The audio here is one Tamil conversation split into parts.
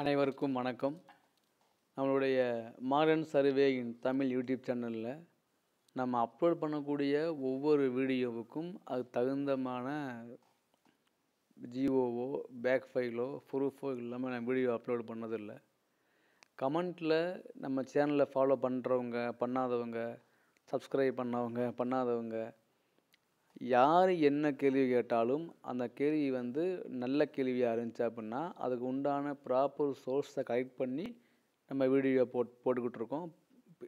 அனைவருக்கும் வணக்கம் நம்மளுடைய modern survey in Tamil YouTube சேனலில் நம்ம அப்லோட் பண்ணக்கூடிய ஒவ்வொரு வீடியோவுக்கும் அது தகுந்தமான ஜிஓவோ பேக் ஃபைலோ ப்ரூஃபோ இல்லாமல் நான் வீடியோ அப்லோட் பண்ணதில்லை கமெண்ட்டில் நம்ம சேனலை ஃபாலோ பண்ணுறவங்க பண்ணாதவங்க சப்ஸ்கிரைப் பண்ணவங்க பண்ணாதவங்க யார் என்ன கேள்வி கேட்டாலும் அந்த கேள்வி வந்து நல்ல கேள்வியாக இருந்துச்சு அப்படின்னா அதுக்கு உண்டான ப்ராப்பர் சோர்ஸை கலெக்ட் பண்ணி நம்ம வீடியோ போட் போட்டுக்கிட்டு இருக்கோம்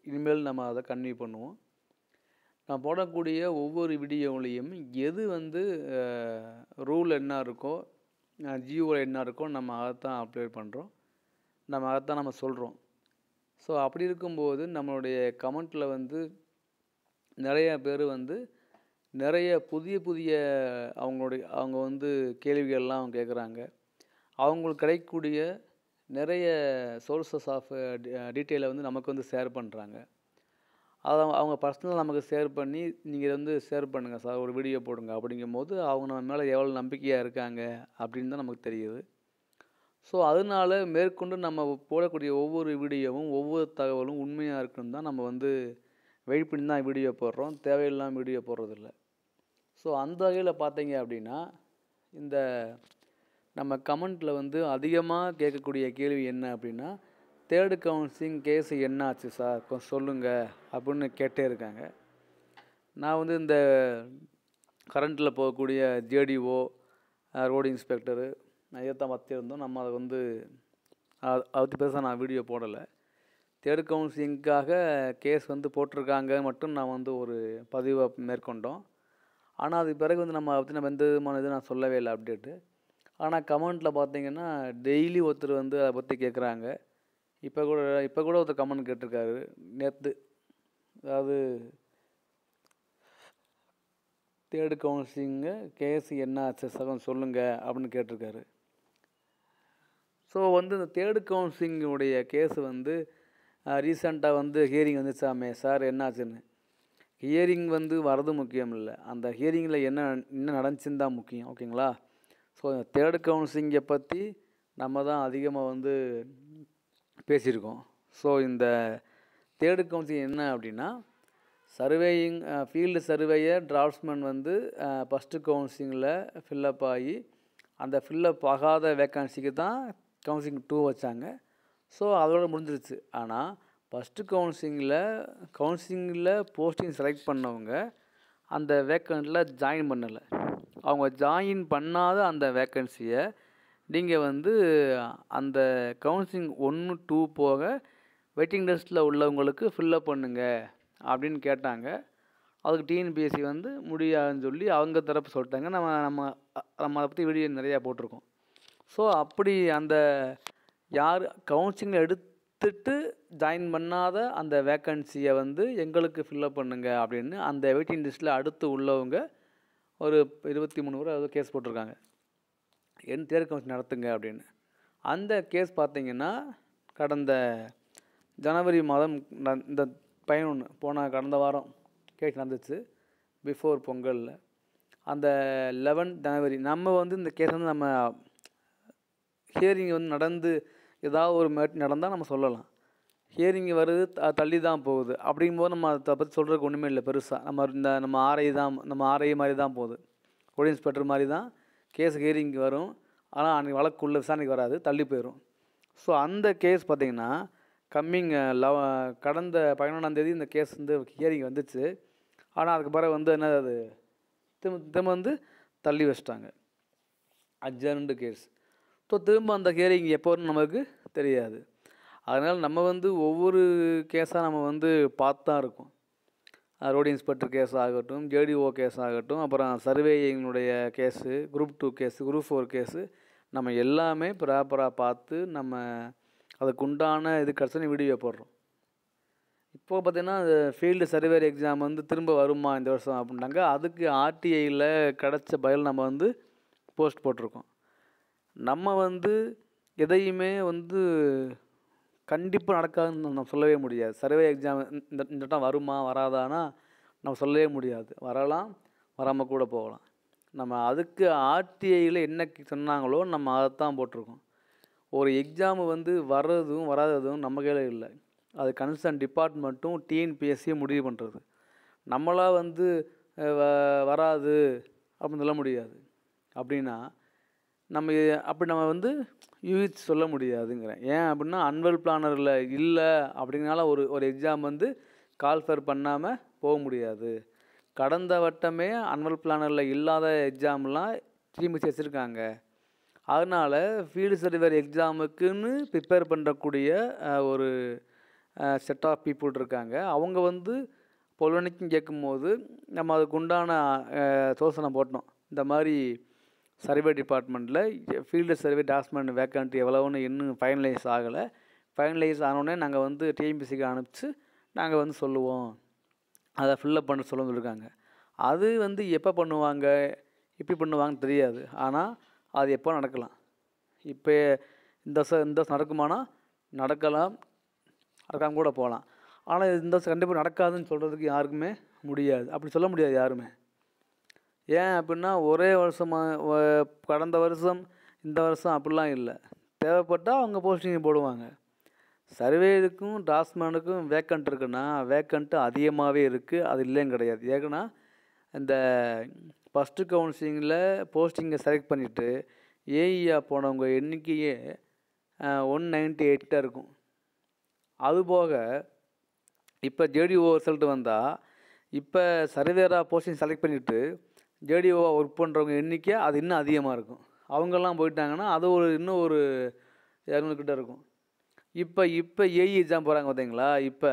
இனிமேல் நம்ம அதை கன்வியூ பண்ணுவோம் நான் போடக்கூடிய ஒவ்வொரு வீடியோவிலையும் எது வந்து ரூல் என்ன இருக்கோ ஜியோவில் என்ன இருக்கோ நம்ம அதைத்தான் அப்ளை பண்ணுறோம் நம்ம அதைத்தான் நம்ம சொல்கிறோம் ஸோ அப்படி இருக்கும்போது நம்மளுடைய கமெண்ட்டில் வந்து நிறையா பேர் வந்து நிறைய புதிய புதிய அவங்களுடைய அவங்க வந்து கேள்விகள்லாம் அவங்க கேட்குறாங்க அவங்களுக்கு கிடைக்கக்கூடிய நிறைய சோர்ஸஸ் ஆஃப் டீட்டெயிலை வந்து நமக்கு வந்து ஷேர் பண்ணுறாங்க அதை அவங்க பர்சனலாக நமக்கு ஷேர் பண்ணி நீங்கள் வந்து ஷேர் பண்ணுங்கள் சார் ஒரு வீடியோ போடுங்க அப்படிங்கும் போது அவங்க நம்ம மேலே எவ்வளோ நம்பிக்கையாக இருக்காங்க அப்படின்னு தான் நமக்கு தெரியுது ஸோ அதனால் மேற்கொண்டு நம்ம போடக்கூடிய ஒவ்வொரு வீடியோவும் ஒவ்வொரு தகவலும் உண்மையாக இருக்குன்னு தான் நம்ம வந்து வெயிட் பண்ணி தான் வீடியோ போடுறோம் தேவையில்லாமல் வீடியோ போடுறதில்ல ஸோ அந்த வகையில் பார்த்தீங்க அப்படின்னா இந்த நம்ம கமெண்ட்டில் வந்து அதிகமாக கேட்கக்கூடிய கேள்வி என்ன அப்படின்னா தேர்டு கவுன்சிலிங் கேஸ் என்ன ஆச்சு சார் கொஞ்சம் சொல்லுங்கள் அப்படின்னு கேட்டே இருக்காங்க நான் வந்து இந்த கரண்ட்டில் போகக்கூடிய ஜேடிஓ ரோடு இன்ஸ்பெக்டரு நிறைய தான் பார்த்துருந்தோம் நம்ம அதை வந்து அது பேச நான் வீடியோ போடலை தேர்ட் கவுன்சிலிங்காக கேஸ் வந்து போட்டிருக்காங்க மட்டும் நான் வந்து ஒரு பதிவை மேற்கொண்டோம் ஆனால் அதுக்கு பிறகு வந்து நம்ம பற்றி நம்ம எந்த விதமான இது நான் சொல்லவே இல்லை அப்டேட்டு ஆனால் கமெண்ட்டில் பார்த்தீங்கன்னா டெய்லி ஒருத்தர் வந்து அதை பற்றி கேட்குறாங்க இப்போ கூட இப்போ கூட ஒருத்தர் கமெண்ட் கேட்டிருக்காரு நேற்று அதாவது தேர்டு கவுன்சிலிங்கு கேஸ் என்ன ஆச்சு சகம் சொல்லுங்கள் அப்படின்னு கேட்டிருக்காரு ஸோ வந்து இந்த தேர்டு கவுன்சிலிங்குடைய கேஸ் வந்து ரீசண்டாக வந்து ஹியரிங் வந்துச்சாமே சார் என்னாச்சுன்னு ஹியரிங் வந்து வரது முக்கியம் இல்லை அந்த ஹியரிங்கில் என்ன என்ன நடந்துச்சுன்னு தான் முக்கியம் ஓகேங்களா ஸோ தேர்டு கவுன்சிலிங்கை பற்றி நம்ம தான் அதிகமாக வந்து பேசியிருக்கோம் ஸோ இந்த தேர்டு கவுன்சிலிங் என்ன அப்படின்னா சர்வேயிங் ஃபீல்டு சர்வேயர் டிராஃப்ட்ஸ்மேன் வந்து ஃபஸ்ட்டு கவுன்சிலிங்கில் ஃபில்லப் ஆகி அந்த ஃபில்லப் ஆகாத வேக்கன்சிக்கு தான் கவுன்சிலிங் டூ வச்சாங்க ஸோ அதோட முடிஞ்சிருச்சு ஆனால் ஃபஸ்ட்டு கவுன்சிலிங்கில் கவுன்சிலிங்கில் போஸ்டிங் செலக்ட் பண்ணவங்க அந்த வேக்கண்ட்டில் ஜாயின் பண்ணலை அவங்க ஜாயின் பண்ணாத அந்த வேக்கன்சியை நீங்கள் வந்து அந்த கவுன்சிலிங் ஒன்று டூ போக வெயிட்டிங் லிஸ்ட்டில் உள்ளவங்களுக்கு ஃபில்லப் பண்ணுங்கள் அப்படின்னு கேட்டாங்க அதுக்கு டிஎன்பிஎஸ்சி வந்து முடியாதுன்னு சொல்லி அவங்க தரப்பு சொல்லிட்டாங்க நம்ம நம்ம நம்ம அதை பற்றி வீடியோ நிறையா போட்டிருக்கோம் ஸோ அப்படி அந்த யார் கவுன்சிலிங் எடுத்துட்டு ஜாயின் பண்ணாத அந்த வேக்கன்சியை வந்து எங்களுக்கு ஃபில்லப் பண்ணுங்கள் அப்படின்னு அந்த வெயிட்டிங் லிஸ்ட்டில் அடுத்து உள்ளவங்க ஒரு இருபத்தி மூணு பேர் அதாவது கேஸ் போட்டிருக்காங்க என் தேர் கவுன்சில் நடத்துங்க அப்படின்னு அந்த கேஸ் பார்த்திங்கன்னா கடந்த ஜனவரி மாதம் இந்த பதினொன்று போன கடந்த வாரம் கேஸ் நடந்துச்சு பிஃபோர் பொங்கலில் அந்த லெவன் ஜனவரி நம்ம வந்து இந்த கேஸ் வந்து நம்ம ஹியரிங் வந்து நடந்து ஏதாவது ஒரு மேட் நடந்தால் நம்ம சொல்லலாம் ஹியரிங் வருது தள்ளி தான் போகுது அப்படிங்கும்போது நம்ம அதை பற்றி சொல்கிறதுக்கு ஒன்றுமே இல்லை பெருசாக நம்ம இந்த நம்ம ஆர்ஐ தான் நம்ம ஆர்ஐ மாதிரி தான் போகுது கோடி இன்ஸ்பெக்டர் மாதிரி தான் கேஸ் ஹியரிங்க்கு வரும் ஆனால் அன்றைக்கி வழக்குள்ளே விசாரணைக்கு வராது தள்ளி போயிடும் ஸோ அந்த கேஸ் பார்த்திங்கன்னா கம்மிங் லவ கடந்த பதினொன்றாந்தேதி இந்த கேஸ் வந்து ஹியரிங் வந்துச்சு ஆனால் அதுக்கு பிறகு வந்து என்ன அது திரும்ப திரும்ப வந்து தள்ளி வச்சிட்டாங்க அஜ்ஜன்டு கேஸ் ஸோ திரும்ப அந்த ஹியரிங் எப்போ வரும்னு நமக்கு தெரியாது அதனால் நம்ம வந்து ஒவ்வொரு கேஸாக நம்ம வந்து பார்த்து தான் இருக்கோம் ரோடு இன்ஸ்பெக்டர் கேஸ் ஆகட்டும் ஜேடிஓ கேஸ் ஆகட்டும் அப்புறம் சர்வேயினுடைய case group two case group four case நம்ம எல்லாமே ப்ராப்பராக பார்த்து நம்ம அதுக்கு உண்டான இது கடைசி வீடியோ போடுறோம் இப்போ பார்த்திங்கன்னா ஃபீல்டு சர்வேர் எக்ஸாம் வந்து திரும்ப வருமா இந்த வருஷம் அப்படின்னாங்க அதுக்கு ஆர்டிஐயில் கிடச்ச பயல் நம்ம வந்து போஸ்ட் போட்டிருக்கோம் நம்ம வந்து எதையுமே வந்து கண்டிப்பாக நடக்காதுன்னு நம்ம சொல்லவே முடியாது சர்வே எக்ஸாம் இந்த இந்த வட்டம் வருமா வராதான்னா நம்ம சொல்லவே முடியாது வரலாம் வராமல் கூட போகலாம் நம்ம அதுக்கு ஆர்டிஐயில் என்ன சொன்னாங்களோ நம்ம அதை தான் போட்டிருக்கோம் ஒரு எக்ஸாமு வந்து வர்றதும் வராததும் நம்ம கையில் இல்லை அது கன்சர்ன் டிபார்ட்மெண்ட்டும் டிஎன்பிஎஸ்சியும் முடிவு பண்ணுறது நம்மளாக வந்து வராது அப்படின்னு சொல்ல முடியாது அப்படின்னா நம்ம அப்படி நம்ம வந்து யூகிச்சு சொல்ல முடியாதுங்கிறேன் ஏன் அப்படின்னா அன்வல் பிளானரில் இல்லை அப்படிங்கனால ஒரு ஒரு எக்ஸாம் வந்து கால்ஃபர் பண்ணாமல் போக முடியாது கடந்த வட்டமே அன்வல் பிளானரில் இல்லாத எக்ஸாம்லாம் திரும்பி வச்சுருக்காங்க அதனால் ஃபீல்டு சர்வேர் எக்ஸாமுக்குன்னு ப்ரிப்பேர் பண்ணுறக்கூடிய ஒரு செட் ஆஃப் பீப்புள் இருக்காங்க அவங்க வந்து கேட்கும் கேட்கும்போது நம்ம அதுக்கு உண்டான சோசனை போட்டோம் இந்த மாதிரி சர்வே டிபார்ட்மெண்ட்டில் ஃபீல்டு சர்வே டாஸ்மெண்ட் வேக்கண்ட் எவ்வளோன்னு இன்னும் ஃபைனலைஸ் ஆகலை ஃபைனலைஸ் ஆனோடனே நாங்கள் வந்து டிஎம்பிசிக்கு அனுப்பிச்சு நாங்கள் வந்து சொல்லுவோம் அதை ஃபில்லப் பண்ண சொல்ல சொல்லியிருக்காங்க அது வந்து எப்போ பண்ணுவாங்க எப்படி பண்ணுவாங்கன்னு தெரியாது ஆனால் அது எப்போ நடக்கலாம் இப்போ இந்த வருஷம் இந்த வருஷம் நடக்குமானா நடக்கலாம் நடக்காமல் கூட போகலாம் ஆனால் இந்த வருஷம் கண்டிப்பாக நடக்காதுன்னு சொல்கிறதுக்கு யாருக்குமே முடியாது அப்படி சொல்ல முடியாது யாருமே ஏன் அப்படின்னா ஒரே வருஷமாக கடந்த வருஷம் இந்த வருஷம் அப்படிலாம் இல்லை தேவைப்பட்டால் அவங்க போஸ்டிங் போடுவாங்க இதுக்கும் டாஸ்மேனுக்கும் வேக்கண்ட் இருக்குன்னா வேக்கண்ட்டு அதிகமாகவே இருக்குது அது இல்லைன்னு கிடையாது ஏன்னா இந்த ஃபஸ்ட்டு கவுன்சிலிங்கில் போஸ்டிங்கை செலக்ட் பண்ணிவிட்டு ஏஇஆ போனவங்க எண்ணிக்கையே ஒன் நைன்ட்டி எயிட்டாக இருக்கும் அதுபோக இப்போ ஜேடிஓ ரிசல்ட்டு வந்தால் இப்போ சர்வேராக போஸ்டிங் செலக்ட் பண்ணிவிட்டு ஜேடிஓவாக ஒர்க் பண்ணுறவங்க எண்ணிக்கை அது இன்னும் அதிகமாக இருக்கும் அவங்கெல்லாம் போயிட்டாங்கன்னா அது ஒரு இன்னும் ஒரு இரநூறுக்கிட்ட இருக்கும் இப்போ இப்போ ஏஇ எக்ஸாம் e போகிறாங்க பார்த்தீங்களா இப்போ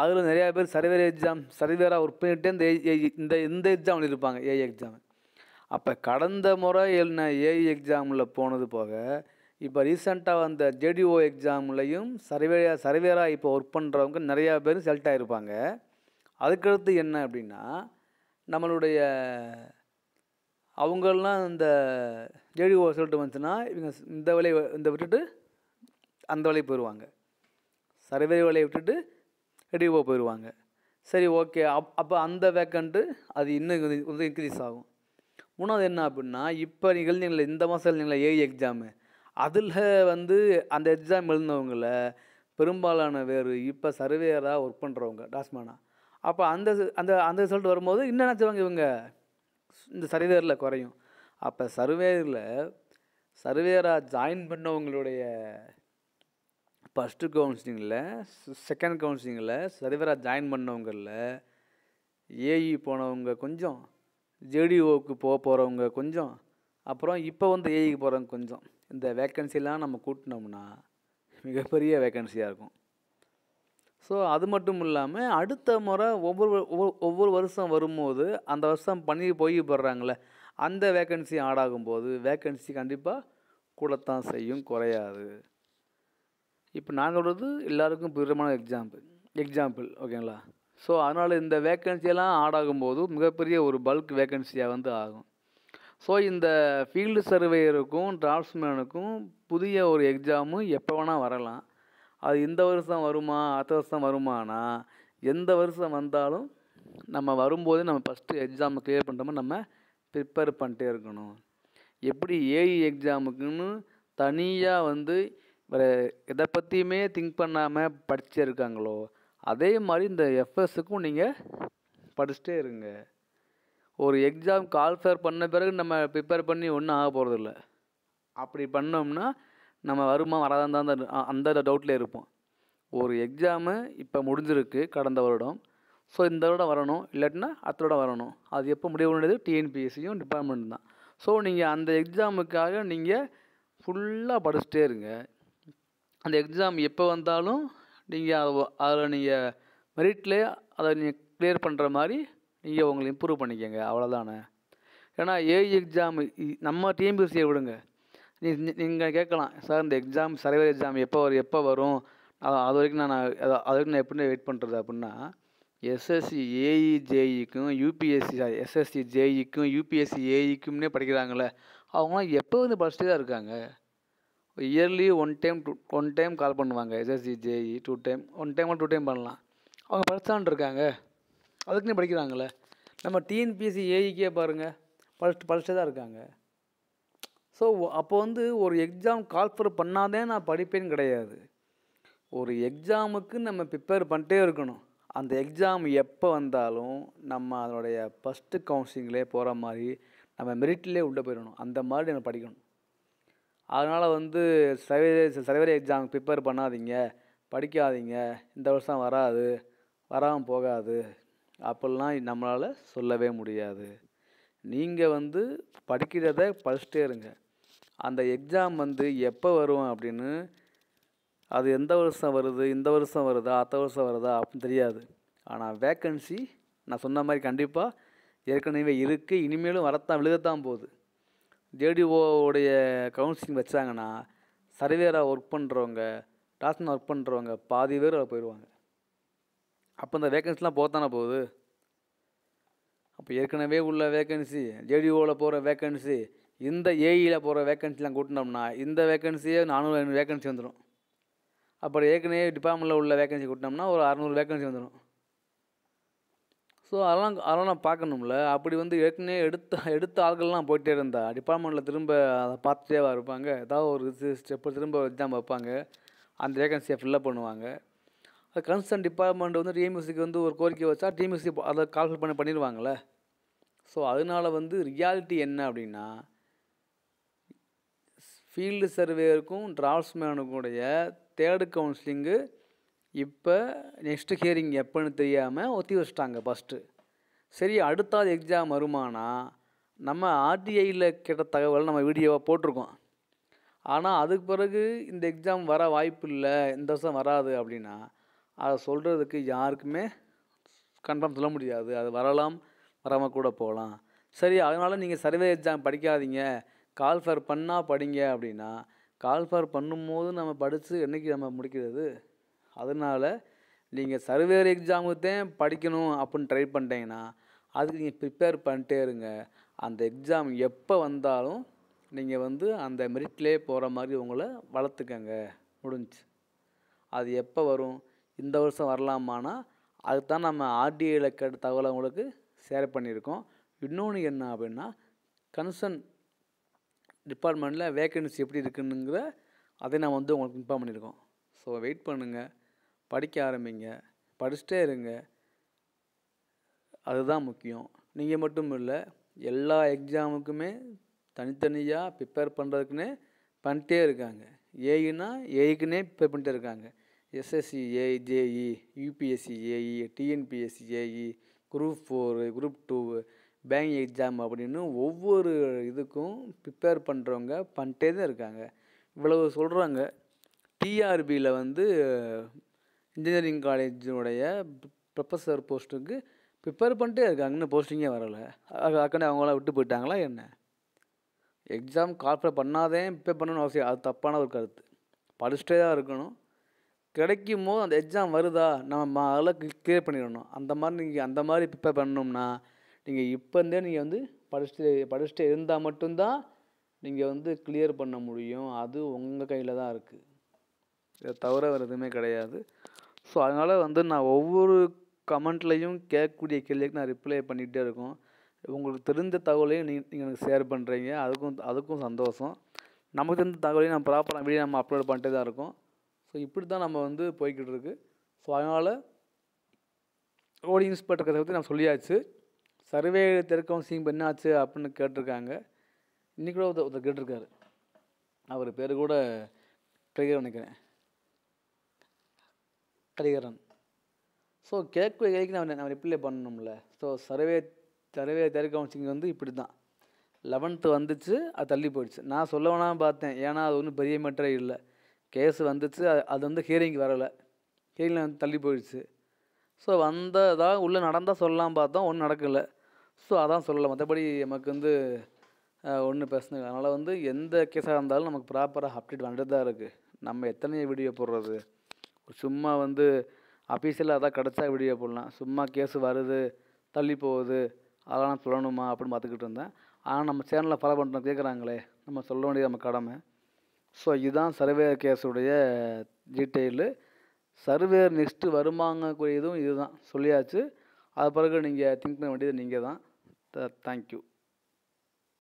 அதில் நிறையா பேர் சர்வேர் எக்ஸாம் சர்வேராக ஒர்க் பண்ணிகிட்டே e, e, இந்த இந்த இந்த எக்ஸாம் எழுதியிருப்பாங்க ஏஐ எக்ஸாம் அப்போ கடந்த முறை எழுதின ஏஇ எக்ஸாமில் போனது போக இப்போ ரீசெண்டாக வந்த ஜேடிஓ எக்ஸாம்லையும் சர்வேரா சர்வேராக இப்போ ஒர்க் பண்ணுறவங்க நிறையா பேர் செலக்ட் ஆகிருப்பாங்க அதுக்கடுத்து என்ன அப்படின்னா நம்மளுடைய அவங்களாம் இந்த ஜேடிஓ சொல்லிட்டு வந்துச்சுன்னா இவங்க இந்த வேலையை இந்த விட்டுட்டு அந்த வலையை போயிடுவாங்க சர்வே வலையை விட்டுட்டு ரெடிஓ போயிடுவாங்க சரி ஓகே அப் அப்போ அந்த வேக்கண்ட்டு அது இன்னும் கொஞ்சம் இன்க்ரீஸ் ஆகும் மூணாவது என்ன அப்படின்னா இப்போ எழுந்தீங்களே இந்த மாதம் எழுந்தீங்களே ஏஐ எக்ஸாமு அதில் வந்து அந்த எக்ஸாம் எழுந்தவங்கள பெரும்பாலான வேறு இப்போ சர்வேயராக ஒர்க் பண்ணுறவங்க டாஸ்மானா அப்போ அந்த அந்த அந்த ரிசல்ட் வரும்போது என்ன நினச்சிவாங்க இவங்க இந்த சர்வேரில் குறையும் அப்போ சர்வேரில் சர்வேராக ஜாயின் பண்ணவங்களுடைய ஃபஸ்ட்டு கவுன்சிலிங்கில் செகண்ட் கவுன்சிலிங்கில் சர்வேராக ஜாயின் பண்ணவங்களில் ஏஇ போனவங்க கொஞ்சம் ஜேடிஓக்கு போக போகிறவங்க கொஞ்சம் அப்புறம் இப்போ வந்து ஏஇக்கு e போகிறவங்க கொஞ்சம் இந்த வேக்கன்சிலாம் நம்ம கூட்டினோம்னா மிகப்பெரிய வேக்கன்சியாக இருக்கும் ஸோ அது மட்டும் இல்லாமல் அடுத்த முறை ஒவ்வொரு ஒவ்வொரு வருஷம் வரும்போது அந்த வருஷம் பண்ணி போய் போடுறாங்களே அந்த வேக்கன்சி ஆடாகும்போது வேக்கன்சி கண்டிப்பாக கூடத்தான் செய்யும் குறையாது இப்போ நான் சொல்கிறது எல்லாருக்கும் பிரமான எக்ஸாம்பிள் எக்ஸாம்பிள் ஓகேங்களா ஸோ அதனால் இந்த வேக்கன்சியெல்லாம் போது மிகப்பெரிய ஒரு பல்க் வேக்கன்சியாக வந்து ஆகும் ஸோ இந்த ஃபீல்டு சர்வேயருக்கும் டிராஃப்ட்ஸ்மேனுக்கும் புதிய ஒரு எக்ஸாமும் எப்போ வேணால் வரலாம் அது இந்த வருஷம் வருமா அடுத்த வருஷம் வருமானா எந்த வருஷம் வந்தாலும் நம்ம வரும்போது நம்ம ஃபஸ்ட்டு எக்ஸாமை கிளியர் பண்ணுறோமோ நம்ம ப்ரிப்பேர் பண்ணிட்டே இருக்கணும் எப்படி ஏஇ எக்ஸாமுக்குன்னு e தனியாக வந்து வேறு எதை பற்றியுமே திங்க் பண்ணாமல் படிச்சே இருக்காங்களோ அதே மாதிரி இந்த எஃப்எஸ்ஸுக்கும் நீங்கள் படிச்சுட்டே இருங்க ஒரு எக்ஸாம் கால்ஃபேர் பண்ண பிறகு நம்ம ப்ரிப்பேர் பண்ணி ஒன்றும் ஆக போகிறதில்ல அப்படி பண்ணோம்னா நம்ம வருமா வராதான் தான் அந்த டவுட்லேயே இருப்போம் ஒரு எக்ஸாமு இப்போ முடிஞ்சிருக்கு கடந்த வருடம் ஸோ இந்த வருடம் வரணும் இல்லாட்டினா அத்தோட வரணும் அது எப்போ முடிவு முடியது டிஎன்பிஎஸ்சியும் டிபார்ட்மெண்ட் தான் ஸோ நீங்கள் அந்த எக்ஸாமுக்காக நீங்கள் ஃபுல்லாக படிச்சுட்டே இருங்க அந்த எக்ஸாம் எப்போ வந்தாலும் நீங்கள் அதை அதில் நீங்கள் மெரிட்லேயே அதை நீங்கள் க்ளியர் பண்ணுற மாதிரி நீங்கள் உங்களை இம்ப்ரூவ் பண்ணிக்கோங்க அவ்வளோதானே ஏன்னா ஏஐ எக்ஸாமு நம்ம டிஎன்பிஎஸ்சியை விடுங்க நீ நீங்கள் கேட்கலாம் சார் இந்த எக்ஸாம் சர்வே எக்ஸாம் எப்போ வரும் எப்போ வரும் அது வரைக்கும் நான் அது வரைக்கும் நான் எப்படி வெயிட் பண்ணுறது அப்படின்னா எஸ்எஸ்சி ஏஇ ஜேஇக்கும் e e யூபிஎஸ்சி எஸ்எஸ்சி ஜேஇக்கும் e யூபிஎஸ்சி ஏஇக்கும்னே படிக்கிறாங்களே அவங்களாம் எப்போ வந்து படிச்சுட்டு தான் இருக்காங்க early one time two one time call பண்ணுவாங்க SSC JE two time one time two time பண்ணலாம் அவங்க படித்தான் இருக்காங்க அதுக்குன்னு படிக்கிறாங்களே நம்ம டிஎன்பிஎஸ்சி ஏஇக்கே பாருங்கள் படிச்சுட்டு படிச்சுட்டு தான் இருக்காங்க ஸோ அப்போ வந்து ஒரு எக்ஸாம் கால்ஃபர் பண்ணாதே நான் படிப்பேன்னு கிடையாது ஒரு எக்ஸாமுக்கு நம்ம ப்ரிப்பேர் பண்ணிட்டே இருக்கணும் அந்த எக்ஸாம் எப்போ வந்தாலும் நம்ம அதனுடைய ஃபஸ்ட்டு கவுன்சிலிங்லே போகிற மாதிரி நம்ம மெரிட்லேயே உள்ளே போயிடணும் அந்த மாதிரி நம்ம படிக்கணும் அதனால் வந்து சர்வே சர்வே எக்ஸாம் ப்ரிப்பேர் பண்ணாதீங்க படிக்காதீங்க இந்த வருஷம் வராது வராமல் போகாது அப்படிலாம் நம்மளால் சொல்லவே முடியாது நீங்கள் வந்து படிக்கிறத படிச்சுட்டே இருங்க அந்த எக்ஸாம் வந்து எப்போ வரும் அப்படின்னு அது எந்த வருஷம் வருது இந்த வருஷம் வருதா அத்த வருஷம் வருதா அப்படின்னு தெரியாது ஆனால் வேக்கன்சி நான் சொன்ன மாதிரி கண்டிப்பாக ஏற்கனவே இருக்குது இனிமேலும் வரத்தான் விழுகத்தான் போகுது ஜேடிஓவுடைய கவுன்சிலிங் வச்சாங்கன்னா சர்வேராக ஒர்க் பண்ணுறவங்க டாஸ்மாக ஒர்க் பண்ணுறவங்க பாதி பேர் போயிடுவாங்க அப்போ இந்த வேக்கன்சிலாம் போகத்தானே போகுது அப்போ ஏற்கனவே உள்ள வேக்கன்சி ஜேடிஓவில் போகிற வேக்கன்சி இந்த ஏஇயில் e போகிற வேக்கன்சிலாம் கூட்டினோம்னா இந்த வேக்கன்சியே நானூறு ஐநூறு வேக்கன்சி வந்துடும் அப்புறம் ஏற்கனவே டிபார்ட்மெண்ட்டில் உள்ள வேக்கன்சி கூட்டினோம்னா ஒரு அறநூறு வேக்கன்சி வந்துடும் ஸோ அதெல்லாம் அதெல்லாம் பார்க்கணும்ல அப்படி வந்து ஏற்கனவே எடுத்த எடுத்த ஆள்கள்லாம் போயிட்டே இருந்தா டிபார்ட்மெண்ட்டில் திரும்ப அதை பார்த்துட்டேவா இருப்பாங்க ஏதாவது ஒரு ஸ்டெப்பு திரும்ப எக்ஸாம் வைப்பாங்க அந்த வேகன்சியை ஃபில்லப் பண்ணுவாங்க அது கன்சர்ன் டிபார்ட்மெண்ட் வந்து டிஎம்எஸ்சிக்கு வந்து ஒரு கோரிக்கை வச்சா டிஎம்எஸ்சி அதை கால்ஃபில் பண்ணி பண்ணிடுவாங்கள்ல ஸோ அதனால் வந்து ரியாலிட்டி என்ன அப்படின்னா ஃபீல்டு சர்வேயருக்கும் டிராஃப்ட்ஸ்மேனுக்குடைய தேர்டு கவுன்சிலிங்கு இப்போ நெக்ஸ்ட்டு ஹியரிங் எப்போன்னு தெரியாமல் ஒத்தி வச்சிட்டாங்க ஃபஸ்ட்டு சரி அடுத்தாவது எக்ஸாம் வருமானா நம்ம ஆர்டிஐயில் கிட்ட தகவல் நம்ம வீடியோவாக போட்டிருக்கோம் ஆனால் அதுக்கு பிறகு இந்த எக்ஸாம் வர வாய்ப்பு இல்லை இந்த வருஷம் வராது அப்படின்னா அதை சொல்கிறதுக்கு யாருக்குமே கன்ஃபார்ம் சொல்ல முடியாது அது வரலாம் வராமல் கூட போகலாம் சரி அதனால் நீங்கள் சர்வே எக்ஸாம் படிக்காதீங்க கால் பண்ணால் படிங்க அப்படின்னா கால் பண்ணும்போது நம்ம படித்து என்றைக்கு நம்ம முடிக்கிறது அதனால் நீங்கள் சர்வேர் எக்ஸாமுக்கு தான் படிக்கணும் அப்படின்னு ட்ரை பண்ணிட்டீங்கன்னா அதுக்கு நீங்கள் ப்ரிப்பேர் பண்ணிட்டே இருங்க அந்த எக்ஸாம் எப்போ வந்தாலும் நீங்கள் வந்து அந்த மெரிட்லேயே போகிற மாதிரி உங்களை வளர்த்துக்கங்க முடிஞ்சு அது எப்போ வரும் இந்த வருஷம் வரலாமானா அதுக்கு தான் நம்ம ஆர்டிஐயில் கேட்ட தகவலை உங்களுக்கு ஷேர் பண்ணியிருக்கோம் இன்னொன்று என்ன அப்படின்னா கன்சர்ன் டிபார்ட்மெண்ட்டில் வேக்கன்சி எப்படி இருக்குன்னுங்கிற அதை நான் வந்து உங்களுக்கு இன்ஃபார்ம் பண்ணியிருக்கோம் ஸோ வெயிட் பண்ணுங்கள் படிக்க ஆரம்பிங்க படிச்சுட்டே இருங்க அதுதான் முக்கியம் நீங்கள் மட்டும் இல்லை எல்லா எக்ஸாமுக்குமே தனித்தனியாக ப்ரிப்பேர் பண்ணுறதுக்குன்னே பண்ணிட்டே இருக்காங்க ஏஇனா ஏஇக்குன்னே ப்ரிப்பேர் பண்ணிட்டே இருக்காங்க SSC AJE JE UPSC AE TNPSC AE group four group two bank exam அப்படின்னு ஒவ்வொரு இதுக்கும் ப்ரிப்பேர் பண்ணுறவங்க பண்ணிட்டே தான் இருக்காங்க இவ்வளவு சொல்கிறாங்க டிஆர்பியில் வந்து இன்ஜினியரிங் காலேஜினுடைய ப்ரொஃபஸர் போஸ்ட்டுக்கு ப்ரிப்பேர் பண்ணிட்டே இன்னும் போஸ்டிங்கே வரலை அக்கண்டே அவங்களாம் விட்டு போயிட்டாங்களா என்ன எக்ஸாம் கால்ஃபர் பண்ணாதே ப்ரிப்பேர் பண்ணணும்னு அவசியம் அது தப்பான ஒரு கருத்து படிச்சுட்டே தான் இருக்கணும் கிடைக்கும் போது அந்த எக்ஸாம் வருதா நம்ம அதெல்லாம் கிளியர் பண்ணிடணும் அந்த மாதிரி நீங்கள் அந்த மாதிரி ப்ரிப்பேர் பண்ணணும்னா நீங்கள் இருந்தே நீங்கள் வந்து படிச்சுட்டு படிச்சுட்டு இருந்தால் மட்டும்தான் நீங்கள் வந்து கிளியர் பண்ண முடியும் அது உங்கள் கையில் தான் இருக்குது இதை தவிர வேறு எதுவுமே கிடையாது ஸோ அதனால் வந்து நான் ஒவ்வொரு கமெண்ட்லையும் கேட்கக்கூடிய கேள்விக்கு நான் ரிப்ளை பண்ணிகிட்டே இருக்கோம் உங்களுக்கு தெரிஞ்ச தகவலையும் நீங்கள் நீங்கள் எனக்கு ஷேர் பண்ணுறீங்க அதுக்கும் அதுக்கும் சந்தோஷம் நமக்கு தெரிஞ்ச தகவலையும் நம்ம ப்ராப்பராக வீடியோ நம்ம அப்லோட் பண்ணிட்டே தான் இருக்கோம் ஸோ இப்படி தான் நம்ம வந்து போய்கிட்டு இருக்கு ஸோ அதனால் ஓடி இன்ஸ்பெக்டர் கதை பற்றி நான் சொல்லியாச்சு சர்வே சிங் என்னாச்சு அப்படின்னு கேட்டிருக்காங்க இன்றைக்கி கூட ஒருத்தர் கேட்டிருக்காரு அவர் பேர் கூட கலிகரன் நினைக்கிறேன் கலிகரன் ஸோ கேட்க கேக்கு நான் நான் ரிப்ளை பண்ணணும்ல ஸோ சர்வே சர்வே சிங் வந்து இப்படி தான் லெவன்த்து வந்துச்சு அது தள்ளி போயிடுச்சு நான் சொல்ல வேணாம் பார்த்தேன் ஏன்னா அது ஒன்றும் பெரிய மேட்டரே இல்லை கேஸ் வந்துச்சு அது வந்து ஹியரிங் வரலை ஹியரிங்கில் வந்து தள்ளி போயிடுச்சு ஸோ வந்ததாக உள்ளே நடந்தால் சொல்லலாம் பார்த்தோம் ஒன்றும் நடக்கலை ஸோ அதான் சொல்லலை மற்றபடி நமக்கு வந்து ஒன்று பிரச்சனை அதனால் வந்து எந்த கேஸாக இருந்தாலும் நமக்கு ப்ராப்பராக அப்டேட் வந்துட்டு தான் இருக்குது நம்ம எத்தனை வீடியோ போடுறது சும்மா வந்து அஃபீஷியலாக அதான் கிடச்சா வீடியோ போடலாம் சும்மா கேஸ் வருது தள்ளி போகுது அதெல்லாம் சொல்லணுமா அப்படின்னு பார்த்துக்கிட்டு இருந்தேன் ஆனால் நம்ம சேனலில் ஃபாலோ பண்ணுறோம் கேட்குறாங்களே நம்ம சொல்ல வேண்டியது நம்ம கடமை ஸோ இதுதான் சர்வேயர் கேஸுடைய டீட்டெயிலு சர்வேர் நெக்ஸ்ட்டு வருமாங்கக்கூடியதும் இதுதான் சொல்லியாச்சு அது பிறகு நீங்கள் திங்க் பண்ண வேண்டியது நீங்கள் தான் thank you